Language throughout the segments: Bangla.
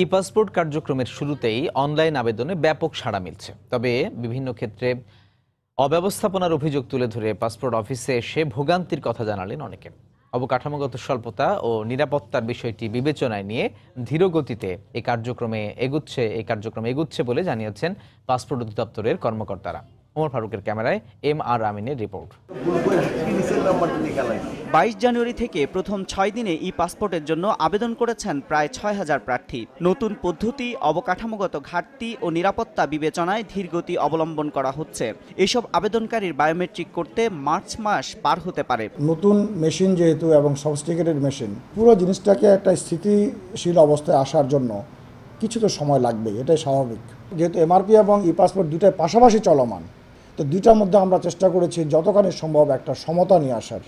ই পাসপোর্ট কার্যক্রমের শুরুতেই অনলাইন আবেদনে ব্যাপক সাড়া মিলছে তবে বিভিন্ন ক্ষেত্রে অব্যবস্থাপনার অভিযোগ তুলে ধরে পাসপোর্ট অফিসে এসে ভোগান্তির কথা জানালেন অনেকে অবকাঠামোগত স্বল্পতা ও নিরাপত্তার বিষয়টি বিবেচনায় নিয়ে ধীরগতিতে এই কার্যক্রমে এগুচ্ছে এই কার্যক্রমে এগুচ্ছে বলে জানিয়েছেন পাসপোর্ট অধিদপ্তরের কর্মকর্তারা ওমর ফারুকের ক্যামেরায় এম আর আমিনের রিপোর্ট বাইশ জানুয়ারি থেকে প্রথম ছয় দিনে ই পাসপোর্টের জন্য আবেদন করেছেন প্রায় ছয় হাজার প্রার্থী নতুন পদ্ধতি অবকাঠামোগত ঘাটতি ও নিরাপত্তা বিবেচনায় ধীরগতি অবলম্বন করা হচ্ছে এসব আবেদনকারীর বায়োমেট্রিক করতে মার্চ মাস পার হতে পারে নতুন মেশিন যেহেতু এবং সফিস্টিকেটেড মেশিন পুরো জিনিসটাকে একটা স্থিতিশীল অবস্থায় আসার জন্য কিছু তো সময় লাগবে এটাই স্বাভাবিক যেহেতু এমআরপি এবং ই পাসপোর্ট দুটাই পাশাপাশি চলমান তো দুইটার মধ্যে আমরা চেষ্টা করেছি যতখানি সম্ভব একটা সমতা নিয়ে আসার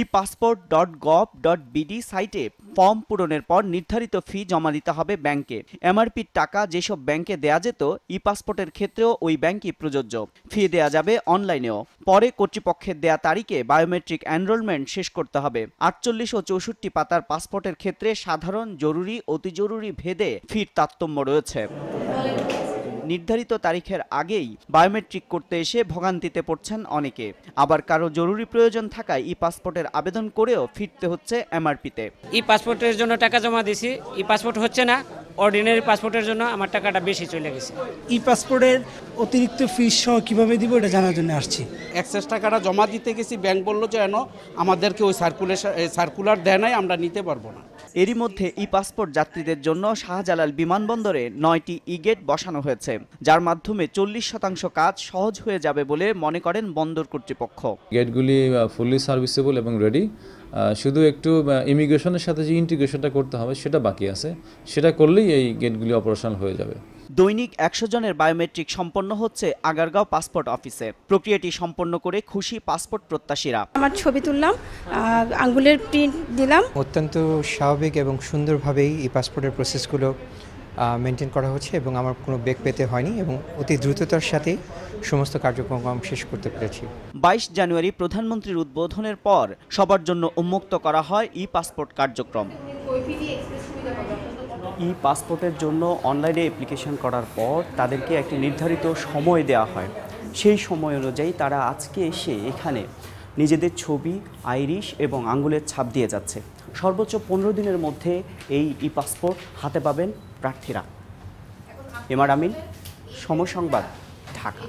ই passport dot gov dot BD সাইটে ফর্ম পূরণের পর নির্ধারিত ফি জমা দিতে হবে ব্যাংকে এমআরপির টাকা যেসব ব্যাংকে দেয়া যেত ই পাসপোর্টের ক্ষেত্রেও ওই ব্যাংকই প্রযোজ্য ফি দেয়া যাবে অনলাইনেও পরে কর্তৃপক্ষের দেয়া তারিখে বায়োমেট্রিক এনরোলমেন্ট শেষ করতে হবে আটচল্লিশ ও চৌষট্টি পাতার পাসপোর্টের ক্ষেত্রে সাধারণ জরুরি অতি জরুরি ভেদে ফির তারতম্য রয়েছে নির্ধারিত তারিখের আগেই বায়োমেট্রিক করতে এসে ভোগান্তিতে পড়ছেন অনেকে আবার কারো জরুরি প্রয়োজন থাকায় ই পাসপোর্টের আবেদন করেও ফিরতে হচ্ছে এমআরপিতে ই পাসপোর্টের জন্য টাকা জমা দিছি ই পাসপোর্ট হচ্ছে না অর্ডিনারি পাসপোর্টের জন্য আমার টাকাটা বেশি চলে গেছে ই পাসপোর্টের অতিরিক্ত ফিস সহ কীভাবে দিব এটা জানার জন্য আসছি অ্যাক্সেস টাকাটা জমা দিতে গেছি ব্যাংক বললো যেন আমাদেরকে ওই সার্কুলেশন সার্কুলার দেয় নাই আমরা নিতে পারবো না এরই মধ্যে ই পাসপোর্ট যাত্রীদের জন্য শাহজালাল বিমানবন্দরে নয়টি ই গেট বসানো হয়েছে যার মাধ্যমে চল্লিশ শতাংশ কাজ সহজ হয়ে যাবে বলে মনে করেন বন্দর কর্তৃপক্ষ গেটগুলি ফুললি সার্ভিসেবল এবং রেডি শুধু একটু ইমিগ্রেশনের সাথে যে ইন্টিগ্রেশনটা করতে হবে সেটা বাকি আছে সেটা করলেই এই গেটগুলি অপারেশনাল হয়ে যাবে দৈনিক একশো জনের বায়োমেট্রিক সম্পন্ন হচ্ছে আগারগাঁও পাসপোর্ট অফিসে প্রক্রিয়াটি সম্পন্ন করে খুশি পাসপোর্ট প্রত্যাশীরা আমার ছবি তুললাম আঙ্গুলের প্রিন্ট দিলাম অত্যন্ত স্বাভাবিক এবং সুন্দরভাবেই এই পাসপোর্টের প্রসেসগুলো মেনটেন করা হচ্ছে এবং আমার কোনো বেগ পেতে হয়নি এবং অতি দ্রুততার সাথে সমস্ত কার্যক্রম শেষ করতে পেরেছি বাইশ জানুয়ারি প্রধানমন্ত্রীর উদ্বোধনের পর সবার জন্য উন্মুক্ত করা হয় ই পাসপোর্ট কার্যক্রম ই পাসপোর্টের জন্য অনলাইনে অ্যাপ্লিকেশন করার পর তাদেরকে একটি নির্ধারিত সময় দেওয়া হয় সেই সময় অনুযায়ী তারা আজকে এসে এখানে নিজেদের ছবি আইরিশ এবং আঙ্গুলের ছাপ দিয়ে যাচ্ছে সর্বোচ্চ পনেরো দিনের মধ্যে এই ই পাসপোর্ট হাতে পাবেন প্রার্থীরা এমার আমিন সমসংবাদ ঢাকা